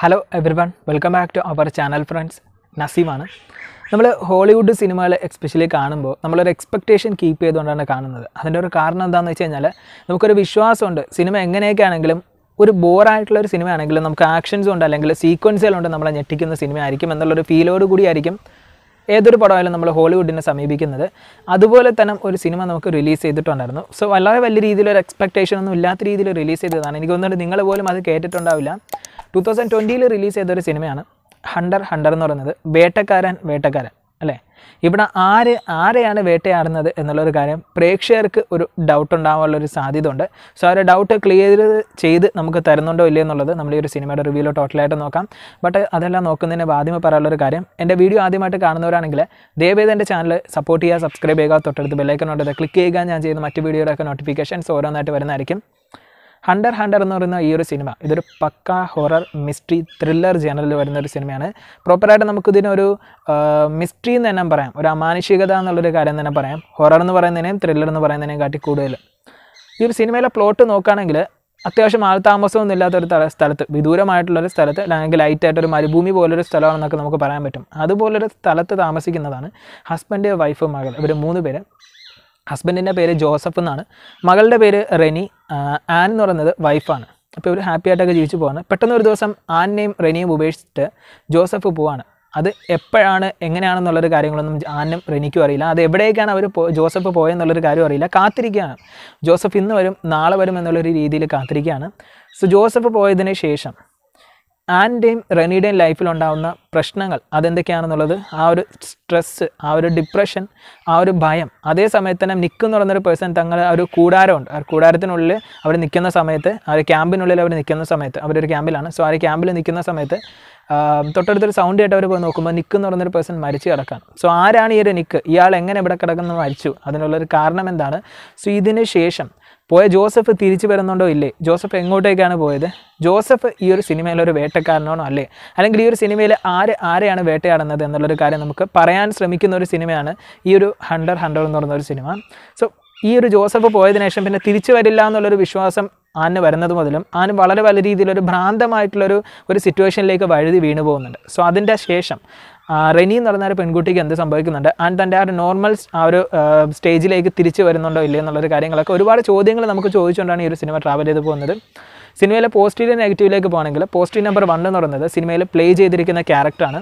hello everyone welcome back to our channel friends നസീമാണ് നമ്മൾ Hollywood സിനിമകൾ especially കാണുമ്പോൾ നമ്മളൊരു എക്സ്പെക്റ്റേഷൻ കീപ്പ് ചെയ്തുകൊണ്ടാണ് കാണുന്നത് അതിൻ്റെ ഒരു കാരണം എന്താണെന്ന് വെച്ച് കഴിഞ്ഞാൽ നമുക്കൊരു വിശ്വാസമുണ്ട് സിനിമ എങ്ങനെയൊക്കെ ആണെങ്കിലും ഒരു ബോറായിട്ടുള്ളൊരു ഒരു നമുക്ക് ആക്ഷൻസ് ഉണ്ട് അല്ലെങ്കിൽ സീക്വൻസുകളുണ്ട് നമ്മളെ ഞെട്ടിക്കുന്ന സിനിമ ആയിരിക്കും എന്നുള്ളൊരു ഫീലോട് കൂടിയായിരിക്കും ഏതൊരു പടമായാലും നമ്മൾ ഹോളിവുഡിനെ സമീപിക്കുന്നത് അതുപോലെ തന്നെ ഒരു സിനിമ നമുക്ക് റിലീസ് ചെയ്തിട്ടുണ്ടായിരുന്നു സോ വളരെ വലിയ രീതിയിലൊരു എക്സ്പെക്ടേഷൻ ഒന്നും ഇല്ലാത്ത രീതിയിൽ റിലീസ് ചെയ്തതാണ് എനിക്ക് തോന്നുന്നുണ്ട് നിങ്ങൾ പോലും അത് കേട്ടിട്ടുണ്ടാവില്ല ടു തൗസൻഡ് ട്വൻറ്റിയിൽ റിലീസ് ചെയ്തൊരു സിനിമയാണ് ഹണ്ടർ ഹണ്ടർ എന്ന് പറയുന്നത് വേട്ടക്കാരൻ വേട്ടക്കാരൻ അല്ലേ ഇവിടെ ആര് ആരെയാണ് വേട്ടയാടുന്നത് എന്നുള്ളൊരു കാര്യം പ്രേക്ഷകർക്ക് ഒരു ഡൗട്ട് ഉണ്ടാകാനുള്ളൊരു സാധ്യത ഉണ്ട് സോ ആ ഒരു ഡൗട്ട് ക്ലിയർ ചെയ്ത് നമുക്ക് തരുന്നുണ്ടോ ഇല്ലേ എന്നുള്ളത് നമ്മൾ ഈ ഒരു സിനിമയുടെ റിവ്യൂലോ ടോട്ടലായിട്ട് നോക്കാം ബട്ട് അതെല്ലാം നോക്കുന്നതിന് ആദ്യമേ പറയാനുള്ളൊരു കാര്യം എൻ്റെ വീഡിയോ ആദ്യമായിട്ട് കാണുന്നവരാണെങ്കിൽ ദയവേദ എൻ്റെ ചാനൽ സപ്പോർട്ട് ചെയ്യുക സബ്സ്ക്രൈബ് ചെയ്യുക തൊട്ടടുത്ത് ബെല്ലൈക്കനോട്ട് ക്ലിക്ക് ചെയ്യുക ഞാൻ ചെയ്യുന്ന മറ്റ് വീഡിയോയുടെ നോട്ടിഫിക്കേഷൻസ് ഓരോന്നായിട്ട് വരുന്നതായിരിക്കും ഹണ്ടർ ഹണ്ടർ എന്ന് പറയുന്ന ഈ ഒരു സിനിമ ഇതൊരു പക്ക ഹൊറർ മിസ്റ്ററി ത്രില്ലർ ജനറലിൽ വരുന്ന ഒരു സിനിമയാണ് പ്രോപ്പറായിട്ട് നമുക്കിതിനൊരു മിസ്റ്ററി എന്ന് തന്നെ പറയാം ഒരു അമാനുഷികത എന്നുള്ളൊരു കാര്യം തന്നെ പറയാം ഹൊറർ എന്ന് പറയുന്നതിനെയും ത്രില്ലർ എന്ന് പറയുന്നതിനെയും കാട്ടി കൂടുതൽ ഈ ഒരു സിനിമയിലെ പ്ലോട്ട് നോക്കുകയാണെങ്കിൽ അത്യാവശ്യം ആൾതാമസമൊന്നും താമസമൊന്നും ഇല്ലാത്തൊരു സ്ഥലത്ത് വിദൂരമായിട്ടുള്ളൊരു സ്ഥലത്ത് അല്ലെങ്കിൽ ലൈറ്റായിട്ടൊരു മരുഭൂമി പോലൊരു സ്ഥലമാണെന്നൊക്കെ നമുക്ക് പറയാൻ പറ്റും അതുപോലൊരു സ്ഥലത്ത് താമസിക്കുന്നതാണ് ഹസ്ബൻഡ് വൈഫ് മകൾ ഇവർ മൂന്ന് പേര് ഹസ്ബൻഡിൻ്റെ പേര് ജോസഫ് എന്നാണ് മകളുടെ പേര് റെനി ആൻ എന്ന് പറയുന്നത് വൈഫാണ് അപ്പോൾ ഇവർ ഹാപ്പി ആയിട്ടൊക്കെ ജീവിച്ചു പോവാണ് പെട്ടെന്ന് ഒരു ദിവസം ആനെയും റെനിയും ഉപേക്ഷിച്ചിട്ട് ജോസഫ് പോവാണ് അത് എപ്പോഴാണ് എങ്ങനെയാണെന്നുള്ളൊരു കാര്യങ്ങളൊന്നും ആനും റെനിക്കും അറിയില്ല അത് എവിടേക്കാണ് അവർ ജോസഫ് പോയെന്നുള്ളൊരു കാര്യം അറിയില്ല കാത്തിരിക്കുകയാണ് ജോസഫ് ഇന്ന് വരും നാളെ വരും എന്നുള്ളൊരു രീതിയിൽ കാത്തിരിക്കുകയാണ് സോ ജോസഫ് പോയതിന് ശേഷം ആൻ്റെയും റെനിയുടെയും ലൈഫിലുണ്ടാവുന്ന പ്രശ്നങ്ങൾ അതെന്തൊക്കെയാണെന്നുള്ളത് ആ ഒരു സ്ട്രെസ്സ് ആ ഒരു ഡിപ്രഷൻ ആ ഒരു ഭയം അതേ സമയത്ത് തന്നെ നിൽക്കുന്നു പറഞ്ഞൊരു പേഴ്സൺ തങ്ങൾ ഒരു കൂടാരമുണ്ട് ആ കൂടാരത്തിനുള്ളിൽ അവർ നിൽക്കുന്ന സമയത്ത് ആ ഒരു ക്യാമ്പിനുള്ളിൽ അവർ നിൽക്കുന്ന സമയത്ത് അവരൊരു ക്യാമ്പിലാണ് സോ ആ ഒരു ക്യാമ്പിൽ നിൽക്കുന്ന സമയത്ത് തൊട്ടടുത്തൊരു സൗണ്ട് ആയിട്ട് അവർ പോയി നോക്കുമ്പോൾ നിക്ക് പറഞ്ഞൊരു പേഴ്സൺ മരിച്ചു കിടക്കാൻ സോ ആരാണ് ഈ ഒരു നിക്ക് ഇയാൾ എങ്ങനെ ഇവിടെ കിടക്കുന്നത് മരിച്ചു അതിനുള്ളൊരു കാരണം എന്താണ് സോ ഇതിന് ശേഷം പോയ ജോസഫ് തിരിച്ചു വരുന്നുണ്ടോ ഇല്ലേ ജോസഫ് എങ്ങോട്ടേക്കാണ് പോയത് ജോസഫ് ഈ ഒരു സിനിമയിലൊരു ഒരു വേട്ടക്കാരനാണോ അല്ലേ അല്ലെങ്കിൽ ഈ ഒരു സിനിമയിൽ ആര് ആരെയാണ് വേട്ടയാടുന്നത് എന്നുള്ളൊരു കാര്യം നമുക്ക് പറയാൻ ശ്രമിക്കുന്ന ഒരു സിനിമയാണ് ഈ ഒരു ഹണ്ടർ ഹൺഡർ എന്ന് പറയുന്ന ഒരു സിനിമ സോ ഈ ഒരു ജോസഫ് പോയതിനു ശേഷം പിന്നെ തിരിച്ചു വരില്ല എന്നുള്ളൊരു വിശ്വാസം ആന് വരുന്നത് മുതലും ആന് വളരെ വലിയ രീതിയിലൊരു ഭ്രാന്തമായിട്ടുള്ളൊരു ഒരു സിറ്റുവേഷനിലേക്ക് വഴുതി വീണു പോകുന്നുണ്ട് സോ അതിൻ്റെ ശേഷം റെനി എന്ന് പറഞ്ഞ ഒരു പെൺകുട്ടിക്ക് എന്ത് സംഭവിക്കുന്നുണ്ട് ആൻഡ് തൻ്റെ ആ ഒരു നോർമൽ ആ ഒരു സ്റ്റേജിലേക്ക് തിരിച്ചു വരുന്നുണ്ടോ ഇല്ലേ എന്നുള്ളൊരു കാര്യങ്ങളൊക്കെ ഒരുപാട് ചോദ്യങ്ങൾ നമുക്ക് ചോദിച്ചുകൊണ്ടാണ് ഈ ഒരു സിനിമ ട്രാവൽ ചെയ്ത് പോകുന്നത് സിനിമയിലെ പോസിറ്റീവ് നെഗറ്റീവിലേക്ക് പോകണമെങ്കിൽ പോസിറ്റീവ് നമ്പർ വൺ എന്ന് പറയുന്നത് സിനിമയിൽ പ്ലേ ചെയ്തിരിക്കുന്ന ക്യാരക്ടറാണ്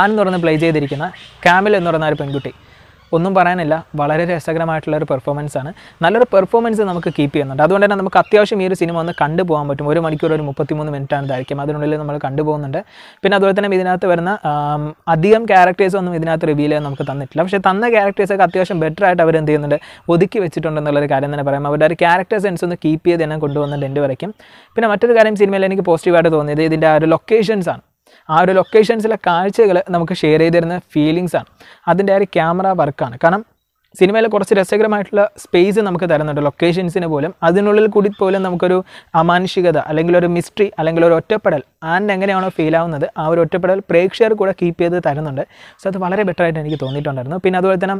ആൻ എന്ന് പറഞ്ഞ് പ്ലേ ചെയ്തിരിക്കുന്ന കാമിൽ എന്ന് പറഞ്ഞ ഒരു പെൺകുട്ടി ഒന്നും പറയാനില്ല വളരെ രസകരമായിട്ടുള്ള ഒരു പെർഫോമൻസ് ആണ് നല്ലൊരു പെർഫോമൻസ് നമുക്ക് കീപ്പ് ചെയ്യുന്നുണ്ട് അതുകൊണ്ട് തന്നെ നമുക്ക് അത്യാവശ്യം ഈ ഒരു സിനിമ ഒന്ന് കണ്ടുപോകാൻ പറ്റും ഒരു മണിക്കൂർ ഒരു മുപ്പത്തിമൂന്ന് മിനിറ്റ് ആണ് ഇതായിരിക്കും അതിനുള്ളിൽ നമ്മൾ കണ്ടുപോകുന്നുണ്ട് പിന്നെ അതുപോലെ തന്നെ ഇതിനകത്ത് വരുന്ന അധികം ക്യാരക്ടേഴ്സ് ഒന്നും ഇതിനകത്ത് റിവീൽ ചെയ്യാൻ നമുക്ക് തന്നിട്ടില്ല പക്ഷേ തന്ന ക്യാരക്ടേഴ്സൊക്കെ അത്യാവശ്യം ബെറ്റർ ആയിട്ട് അവർ ചെയ്യുന്നുണ്ട് ഒതുക്കി വെച്ചിട്ടുണ്ടെന്നുള്ളൊരു കാര്യം തന്നെ പറയാം അവരുടെ ഒരു ക്യാരക്ടർ സെൻസ് ഒന്ന് കീപ്പ് ചെയ്ത് തന്നെ കൊണ്ടുവന്നിട്ടുണ്ട് എൻ്റെ വരയ്ക്കും പിന്നെ മറ്റൊരു കാര്യം സിനിമയിൽ എനിക്ക് പോസിറ്റീവായിട്ട് തോന്നിയത് ഇതിൻ്റെ ആ ഒരു ലൊക്കേഷൻസ് ആണ് ആ ഒരു ലൊക്കേഷൻസിലെ കാഴ്ചകൾ നമുക്ക് ഷെയർ ചെയ്ത് തരുന്ന ഫീലിങ്സ് ആണ് അതിൻ്റെ ഒരു ക്യാമറ വർക്കാണ് കാരണം സിനിമയിൽ കുറച്ച് രസകരമായിട്ടുള്ള സ്പേസ് നമുക്ക് തരുന്നുണ്ട് ലൊക്കേഷൻസിന് പോലും അതിനുള്ളിൽ കൂടി പോലും നമുക്കൊരു അമാനുഷികത അല്ലെങ്കിൽ ഒരു മിസ്റ്ററി അല്ലെങ്കിൽ ഒരു ഒറ്റപ്പെടൽ ആൻഡ് എങ്ങനെയാണോ ഫീൽ ആവുന്നത് ആ ഒരു ഒറ്റപ്പെടൽ പ്രേക്ഷകർ കൂടെ കീപ്പ് ചെയ്ത് തരുന്നുണ്ട് സോ അത് വളരെ ബെറ്ററായിട്ട് എനിക്ക് തോന്നിയിട്ടുണ്ടായിരുന്നു പിന്നെ അതുപോലെ തന്നെ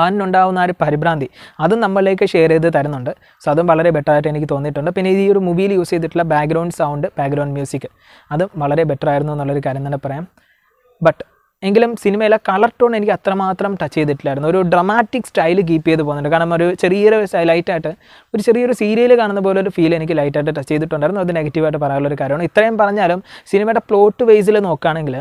അവനുണ്ടാവുന്ന ആ ഒരു പരിഭ്രാന്തി അതും നമ്മളിലേക്ക് ഷെയർ ചെയ്ത് തരുന്നുണ്ട് സോ അതും വളരെ ബെറ്ററായിട്ട് എനിക്ക് തോന്നിയിട്ടുണ്ട് പിന്നെ ഈ ഒരു മൂവിയിൽ യൂസ് ചെയ്തിട്ടുള്ള ബാക്ക്ഗ്രൗണ്ട് സൗണ്ട് ബാക്ക്ഗ്രൗണ്ട് മ്യൂസിക് അതും വളരെ ബെറ്റർ ആയിരുന്നു എന്നുള്ളൊരു കാര്യം തന്നെ പറയാം ബട്ട് എങ്കിലും സിനിമയിലെ കളർ ടോൺ എനിക്ക് അത്രമാത്രം ടച്ച് ചെയ്തിട്ടില്ലായിരുന്നു ഒരു ഡ്രമാറ്റിക് സ്റ്റൈൽ കീപ്പ് ചെയ്ത് പോകുന്നുണ്ട് കാരണം ഒരു ചെറിയൊരു ലൈറ്റായിട്ട് ഒരു ചെറിയൊരു സീരിയൽ കാണുന്ന പോലെ ഒരു ഫീൽ എനിക്ക് ലൈറ്റായിട്ട് ടച്ച് ചെയ്തിട്ടുണ്ടായിരുന്നു അത് നെഗറ്റീവായിട്ട് പറയാനുള്ള ഒരു കാര്യമാണ് ഇത്രയും പറഞ്ഞാലും സിനിമയുടെ പ്ലോട്ട് വൈസിൽ നോക്കുകയാണെങ്കിൽ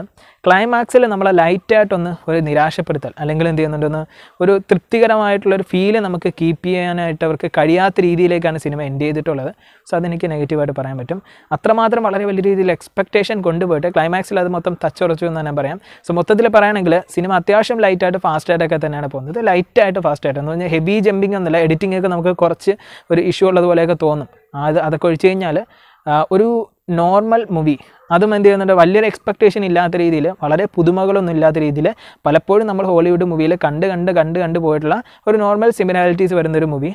ക്ലൈമാക്സിൽ നമ്മളെ ലൈറ്റായിട്ടൊന്ന് ഒരു നിരാശപ്പെടുത്തൽ അല്ലെങ്കിൽ എന്ത് ചെയ്യുന്നുണ്ടെന്ന് ഒരു തൃപ്തികരമായിട്ടുള്ളൊരു ഫീല് നമുക്ക് കീപ്പ് ചെയ്യാനായിട്ട് അവർക്ക് കഴിയാത്ത രീതിയിലേക്കാണ് സിനിമ എൻഡ് ചെയ്തിട്ടുള്ളത് സോ അതെനിക്ക് നെഗറ്റീവായിട്ട് പറയാൻ പറ്റും അത്രമാത്രം വളരെ വലിയ രീതിയിൽ എക്സ്പെക്റ്റേഷൻ കൊണ്ടുപോയിട്ട് ക്ലൈമാക്സിൽ അത് മൊത്തം തച്ചുറച്ചു എന്ന് തന്നെ പറയാം സോ മൊത്തത്തിൽ പറയുകയാണെങ്കിൽ സിനിമ അത്യാവശ്യം ലൈറ്റായിട്ട് ഫാസ്റ്റായിട്ടൊക്കെ തന്നെയാണ് പോകുന്നത് ലൈറ്റായിട്ട് ഫാസ്റ്റായിട്ട് എന്ന് പറഞ്ഞാൽ ഹെവി ജമ്പിങ് ഒന്നുമില്ല എഡിറ്റിംഗ് ഒക്കെ നമുക്ക് കുറച്ച് ഒരു ഇഷ്യൂ ഉള്ളതുപോലെയൊക്കെ തോന്നും അത് അതൊക്കെ ഒഴിച്ചു കഴിഞ്ഞാൽ ഒരു നോർമൽ മൂവി അതും എന്ത് ചെയ്യുന്നുണ്ട് വലിയൊരു എക്സ്പെക്റ്റേഷൻ ഇല്ലാത്ത രീതിയിൽ വളരെ പുതുമകളൊന്നും ഇല്ലാത്ത രീതിയിൽ പലപ്പോഴും നമ്മൾ ഹോളിവുഡ് മൂവിയിൽ കണ്ട് കണ്ട് കണ്ട് കണ്ട് പോയിട്ടുള്ള ഒരു നോർമൽ സിമിലാരിറ്റീസ് വരുന്നൊരു മൂവി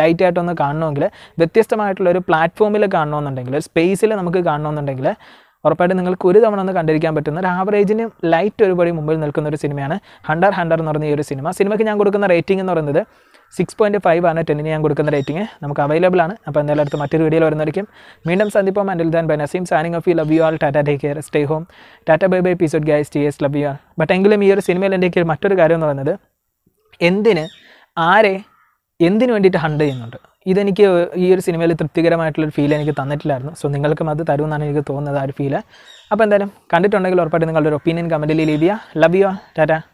ലൈറ്റായിട്ടൊന്ന് കാണണമെങ്കിൽ വ്യത്യസ്തമായിട്ടുള്ള ഒരു പ്ലാറ്റ്ഫോമിൽ കാണണമെന്നുണ്ടെങ്കിൽ സ്പേസിൽ നമുക്ക് കാണണമെന്നുണ്ടെങ്കിൽ ഉറപ്പായിട്ടും നിങ്ങൾക്ക് ഒരു തവണ ഒന്ന് കണ്ടിരിക്കാൻ പറ്റുന്ന ഒരു ആവറേജിന് ലൈറ്റ് ഒരുപടി മുമ്പിൽ നിൽക്കുന്ന ഒരു സിനിമയാണ് ഹണ്ടർ ഹണ്ടർ എന്ന് പറഞ്ഞ ഈ ഒരു സിനിമ സിനിമയ്ക്ക് ഞാൻ കൊടുക്കുന്ന റേറ്റിംഗ് എന്ന് പറയുന്നത് സിക്സ് പോയിൻറ്റ് ഫൈവ് ആണ് ടെന്നിന് ഞാൻ കൊടുക്കുന്ന റേറ്റിംഗ് നമുക്ക് അവൈലബിൾ ആണ് അപ്പോൾ എന്തായാലും അടുത്ത മറ്റൊരു വീഡിയോ വരുന്നതായിരിക്കും വീണ്ടും സന്ദീപം അനിൽ ദാൻ bye Naseem signing off you love you all tata take care stay home tata bye bye episode guys T S love you R but എങ്കിലും ഈ ഒരു സിനിമയിൽ എൻ്റെ മറ്റൊരു കാര്യം എന്ന് പറയുന്നത് എന്തിന് ആരെ എന്തിനു വേണ്ടിയിട്ട് ഹണ്ട് ചെയ്യുന്നുണ്ട് ഇതെനിക്ക് ഈ ഒരു സിനിമയിൽ തൃപ്തികരമായിട്ടുള്ളൊരു ഫീൽ എനിക്ക് തന്നിട്ടില്ലായിരുന്നു സോ നിങ്ങൾക്കും അത് തരുമെന്നാണ് എനിക്ക് തോന്നുന്നത് ആ ഒരു ഫീല് അപ്പോൾ എന്തായാലും കണ്ടിട്ടുണ്ടെങ്കിൽ ഉറപ്പായിട്ട് നിങ്ങളുടെ ഒരു ഒപ്പീനിയൻ കമൻറ്റിൽ ലീവ് ചെയ്യുക ലവ് യു ടാറ്റ